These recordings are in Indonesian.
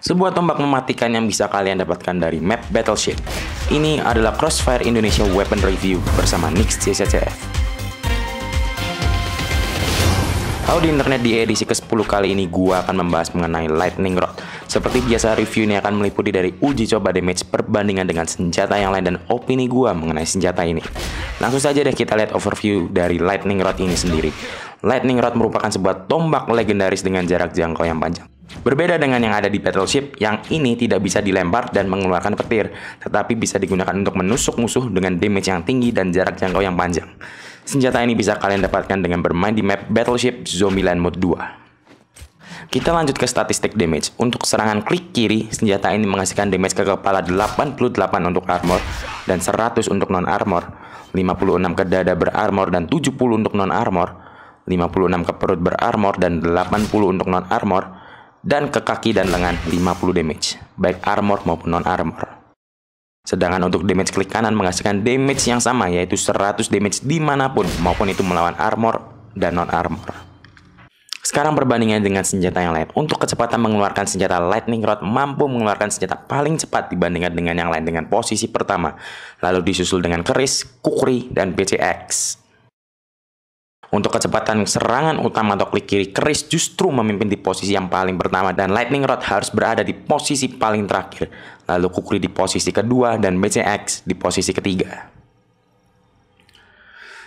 sebuah tombak mematikan yang bisa kalian dapatkan dari map Battleship. Ini adalah Crossfire Indonesia Weapon Review bersama Nix CCCF. Audio internet di edisi ke-10 kali ini gua akan membahas mengenai Lightning Rod. Seperti biasa review ini akan meliputi dari uji coba damage perbandingan dengan senjata yang lain dan opini gua mengenai senjata ini. Langsung saja deh kita lihat overview dari Lightning Rod ini sendiri. Lightning Rod merupakan sebuah tombak legendaris dengan jarak jangkau yang panjang. Berbeda dengan yang ada di battleship, yang ini tidak bisa dilempar dan mengeluarkan petir, tetapi bisa digunakan untuk menusuk musuh dengan damage yang tinggi dan jarak jangkau yang panjang. Senjata ini bisa kalian dapatkan dengan bermain di map Battleship Zombieland Mode 2. Kita lanjut ke statistik damage. Untuk serangan klik kiri, senjata ini menghasilkan damage ke kepala 88 untuk armor dan 100 untuk non-armor, 56 ke dada berarmor dan 70 untuk non-armor, 56 ke perut berarmor dan 80 untuk non-armor, dan ke kaki dan lengan 50 damage, baik armor maupun non-armor. Sedangkan untuk damage klik kanan menghasilkan damage yang sama yaitu 100 damage dimanapun maupun itu melawan armor dan non-armor. Sekarang perbandingan dengan senjata yang lain. Untuk kecepatan mengeluarkan senjata Lightning Rod mampu mengeluarkan senjata paling cepat dibandingkan dengan yang lain dengan posisi pertama. Lalu disusul dengan keris, kukri, dan PCX. Untuk kecepatan serangan utama atau klik kiri, Chris justru memimpin di posisi yang paling pertama dan Lightning Rod harus berada di posisi paling terakhir. Lalu Kukri di posisi kedua dan BCX di posisi ketiga.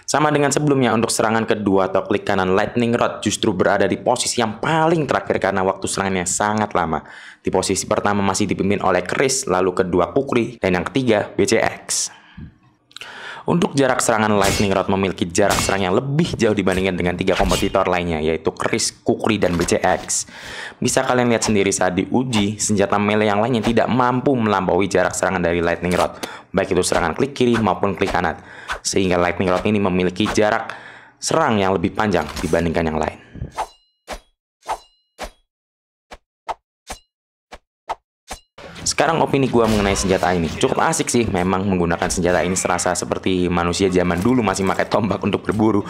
Sama dengan sebelumnya untuk serangan kedua atau klik kanan Lightning Rod justru berada di posisi yang paling terakhir karena waktu serangannya sangat lama. Di posisi pertama masih dipimpin oleh Chris, lalu kedua Kukri, dan yang ketiga BCX. Untuk jarak serangan Lightning Rod memiliki jarak serang yang lebih jauh dibandingkan dengan tiga kompetitor lainnya yaitu Chris, Kukri, dan BCX. Bisa kalian lihat sendiri saat diuji, senjata melee yang lainnya tidak mampu melampaui jarak serangan dari Lightning Rod, baik itu serangan klik kiri maupun klik kanan, sehingga Lightning Rod ini memiliki jarak serang yang lebih panjang dibandingkan yang lain. Sekarang opini gue mengenai senjata ini. Cukup asik sih, memang menggunakan senjata ini serasa seperti manusia zaman dulu masih pakai tombak untuk berburu.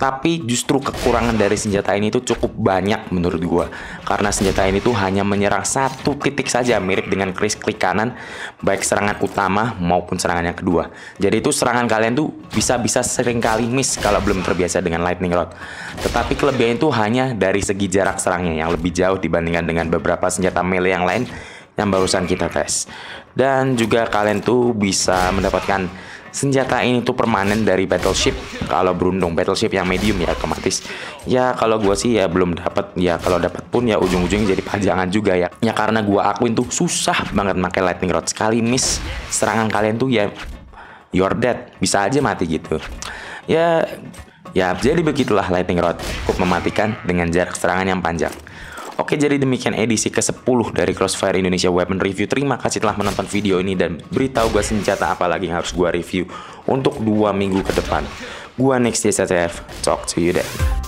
Tapi justru kekurangan dari senjata ini itu cukup banyak menurut gue. Karena senjata ini tuh hanya menyerang satu titik saja, mirip dengan kris klik kanan, baik serangan utama maupun serangan yang kedua. Jadi itu serangan kalian tuh bisa-bisa seringkali miss kalau belum terbiasa dengan lightning rod. Tetapi kelebihan itu hanya dari segi jarak serangnya yang lebih jauh dibandingkan dengan beberapa senjata melee yang lain yang barusan kita tes. Dan juga kalian tuh bisa mendapatkan senjata ini tuh permanen dari battleship. Kalau beruntung battleship yang medium ya otomatis. Ya kalau gua sih ya belum dapat ya kalau dapat pun ya ujung-ujungnya jadi pajangan juga ya. Ya karena gua akuin tuh susah banget pakai lightning rod sekali miss serangan kalian tuh ya your dead bisa aja mati gitu ya ya jadi begitulah lightning rod cukup mematikan dengan jarak serangan yang panjang Oke, jadi demikian edisi ke-10 dari Crossfire Indonesia Weapon Review. Terima kasih telah menonton video ini dan beritahu gue senjata apa lagi yang harus gue review untuk dua minggu ke depan. gue next CTF talk to you then.